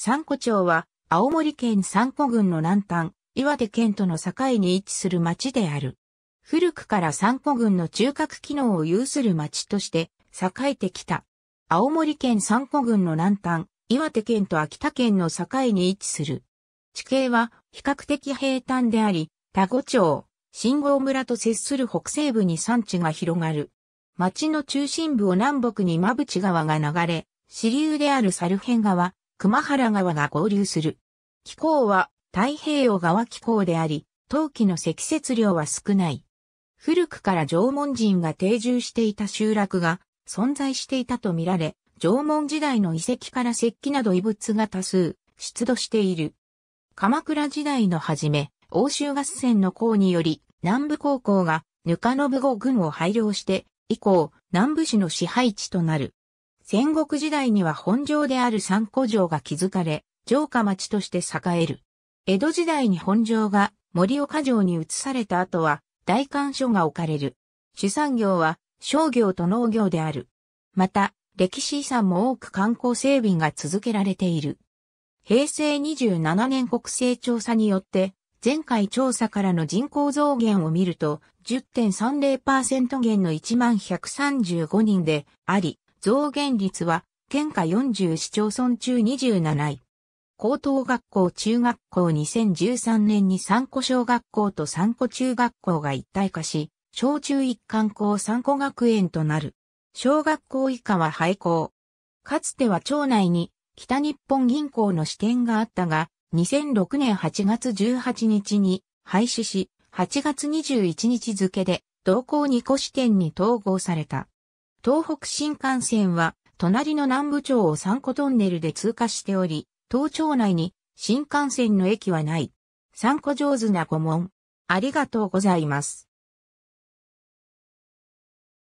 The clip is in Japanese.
三古町は、青森県三古郡の南端、岩手県との境に位置する町である。古くから三古郡の中核機能を有する町として栄えてきた。青森県三古郡の南端、岩手県と秋田県の境に位置する。地形は比較的平坦であり、田子町、新郷村と接する北西部に山地が広がる。町の中心部を南北に馬淵川が流れ、支流である猿辺川、熊原川が合流する。気候は太平洋側気候であり、冬季の積雪量は少ない。古くから縄文人が定住していた集落が存在していたとみられ、縄文時代の遺跡から石器など遺物が多数出土している。鎌倉時代の初め、欧州合戦の功により、南部高校がぬかのぶ後軍を配領して、以降、南部市の支配地となる。戦国時代には本城である三古城が築かれ、城下町として栄える。江戸時代に本城が森岡城に移された後は、大官所が置かれる。主産業は商業と農業である。また、歴史遺産も多く観光整備が続けられている。平成27年国勢調査によって、前回調査からの人口増減を見ると、10.30%減の11,135人であり、増減率は、県下40市町村中27位。高等学校中学校2013年に三個小学校と三個中学校が一体化し、小中一貫校三個学園となる。小学校以下は廃校。かつては町内に北日本銀行の支店があったが、2006年8月18日に廃止し、8月21日付で同校二個支店に統合された。東北新幹線は、隣の南部町を三個トンネルで通過しており、東町内に新幹線の駅はない。三個上手なご門。ありがとうございます。